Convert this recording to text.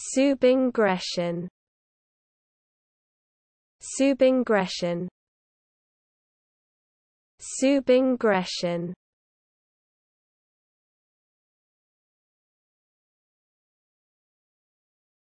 Subingression Subingression Subingression